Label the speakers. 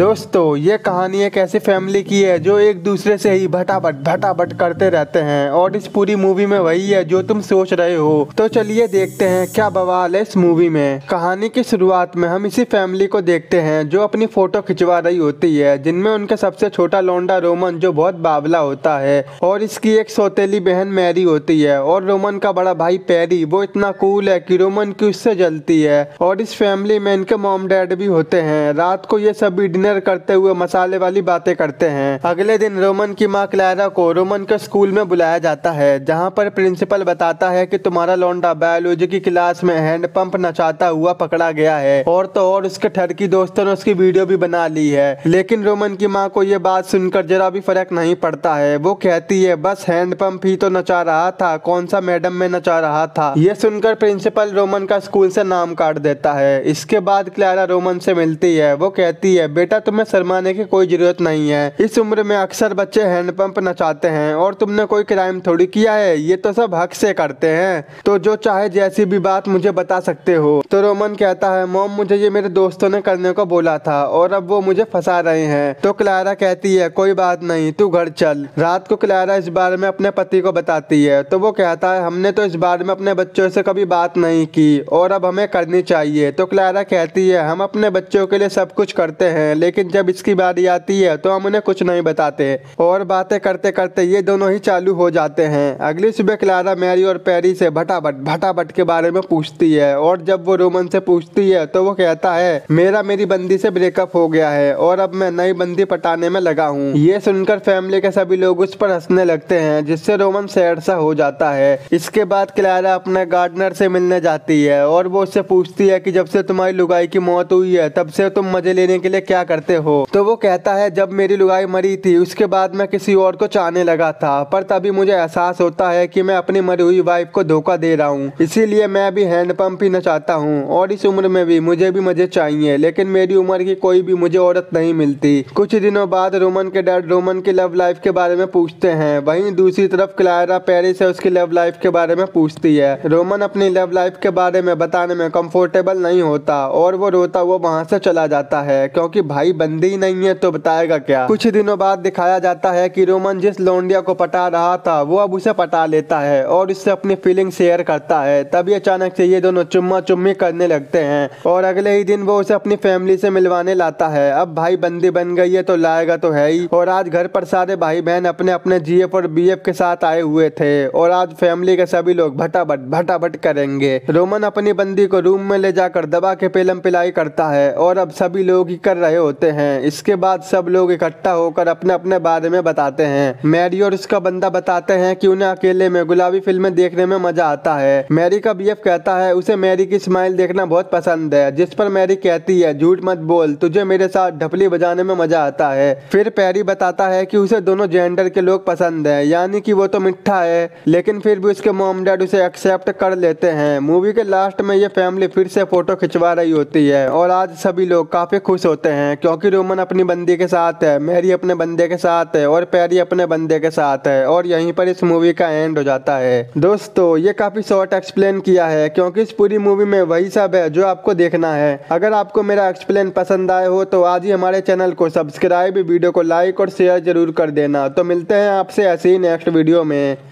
Speaker 1: दोस्तों ये कहानी एक ऐसी फैमिली की है जो एक दूसरे से ही भटाभट भटाभट करते रहते हैं और इस पूरी मूवी में वही है जो तुम सोच रहे हो तो चलिए देखते हैं क्या बवाल है इस मूवी में कहानी की शुरुआत में हम इसी फैमिली को देखते हैं जो अपनी फोटो खिंचवा रही होती है जिनमें उनका सबसे छोटा लौंडा रोमन जो बहुत बावला होता है और इसकी एक सौतेली बहन मैरी होती है और रोमन का बड़ा भाई पैरी वो इतना कूल है की रोमन की उससे जलती है और इस फैमिली में इनके मॉम डैड भी होते हैं रात को ये सभी डिनर डिनर करते हुए मसाले वाली बातें करते हैं अगले दिन रोमन की माँ क्लैरा को रोमन के स्कूल में बुलाया जाता है जहाँ पर प्रिंसिपल बताता है कि तुम्हारा लौंडा बायोलॉजी की क्लास में हैंडपंप नचाता हुआ पकड़ा गया है और तो और उसके की दोस्तों ने उसकी वीडियो भी बना ली है लेकिन रोमन की माँ को ये बात सुनकर जरा भी फर्क नहीं पड़ता है वो कहती है बस हैंडपम्प ही तो नचा रहा था कौन सा मैडम में नचा रहा था ये सुनकर प्रिंसिपल रोमन का स्कूल से नाम काट देता है इसके बाद क्लैरा रोमन से मिलती है वो कहती है बेटा तो तुम्हें शर्माने की कोई जरूरत नहीं है इस उम्र में अक्सर बच्चे हैंडपंप नचाते हैं और तुमने कोई क्राइम थोड़ी किया है ये तो सब हक से करते हैं तो जो चाहे जैसी भी बात मुझे बता सकते हो तो रोमन कहता है मोम मुझे ये मेरे दोस्तों ने करने को बोला था और अब वो मुझे फंसा रहे हैं तो क्लारा कहती है कोई बात नहीं तू घर चल रात को क्लारा इस बारे में अपने पति को बताती है तो वो कहता है हमने तो इस बारे में अपने बच्चों से कभी बात नहीं की और अब हमें करनी चाहिए तो क्लारा कहती है हम अपने बच्चों के लिए सब कुछ करते हैं लेकिन जब इसकी बारी आती है तो हम उन्हें कुछ नहीं बताते और बातें करते करते ये दोनों ही चालू हो जाते हैं अगली सुबह क्लारा मैरी और पैरी से भटाभट भटाभट के बारे में पूछती है और जब वो रोमन से पूछती है तो वो कहता है मेरा मेरी बंदी से ब्रेकअप हो गया है और अब मैं नई बंदी पटाने में लगा हूँ ये सुनकर फैमिली के सभी लोग उस पर हंसने लगते हैं जिससे रोमन सैड सा हो जाता है इसके बाद क्लारा अपने गार्डनर से मिलने जाती है और वो उससे पूछती है कि जब से तुम्हारी लुगाई की मौत हुई है तब से तुम मजे लेने के लिए क्या करते हो तो वो कहता है जब मेरी लुगाई मरी थी उसके बाद मैं किसी और को चाहने लगा था पर तभी मुझे एहसास होता है कि मैं अपनी मरी हुई वाइफ को धोखा दे रहा हूँ इसीलिए मैं भी हैंडपम्प पीना चाहता हूँ और इस उम्र में भी मुझे भी मजे चाहिए लेकिन मेरी उम्र की कोई भी मुझे औरत नहीं मिलती कुछ दिनों बाद रोमन के डैड रोमन की लव लाइफ के बारे में पूछते हैं वही दूसरी तरफ क्लायरा पेरिस है उसकी लव लाइफ के बारे में पूछती है रोमन अपनी लव लाइफ के बारे में बताने में कम्फर्टेबल नहीं होता और वो रोता वो वहाँ से चला जाता है क्योंकि भाई भाई बंदी ही नहीं है तो बताएगा क्या कुछ दिनों बाद दिखाया जाता है कि रोमन जिस लौंडिया को पटा रहा था वो अब उसे पटा लेता है और उससे अपनी फीलिंग शेयर करता है तभी अचानक से ये दोनों चुम्मा चुम्मी करने लगते हैं और अगले ही दिन वो उसे अपनी फैमिली से मिलवाने लाता है अब भाई बंदी बन गई है तो लाएगा तो है ही और आज घर पर सारे भाई बहन अपने अपने जी और बी के साथ आए हुए थे और आज फैमिली के सभी लोग भटाभट भटाभट करेंगे रोमन अपनी बंदी को रूम में ले जाकर दबा के पेलम पिलाई करता है और अब सभी लोग ही कर रहे होते होते हैं इसके बाद सब लोग इकट्ठा होकर अपने अपने बारे में बताते हैं मैरी और उसका बंदा बताते हैं कि उन्हें अकेले में गुलाबी फिल्में देखने में मजा आता है मैरी का बीएफ कहता है उसे मैरी की स्माइल देखना बहुत पसंद है जिस पर मैरी कहती है झूठ मत बोल तुझे मेरे साथ ढपली बजाने में मजा आता है फिर पैरी बताता है की उसे दोनों जेंडर के लोग पसंद है यानी की वो तो मिठ्ठा है लेकिन फिर भी उसके मोम डैड उसे एक्सेप्ट कर लेते हैं मूवी के लास्ट में ये फैमिली फिर से फोटो खिंचवा रही होती है और आज सभी लोग काफी खुश होते हैं क्योंकि रोमन अपनी बंदी के साथ है मैरी अपने बंदे के साथ है और पैरी अपने बंदे के साथ है और यहीं पर इस मूवी का एंड हो जाता है दोस्तों ये काफी शॉर्ट एक्सप्लेन किया है क्योंकि इस पूरी मूवी में वही सब है जो आपको देखना है अगर आपको मेरा एक्सप्लेन पसंद आए हो तो आज ही हमारे चैनल को सब्सक्राइब वीडियो को लाइक और शेयर जरूर कर देना तो मिलते हैं आपसे ऐसे ही नेक्स्ट वीडियो में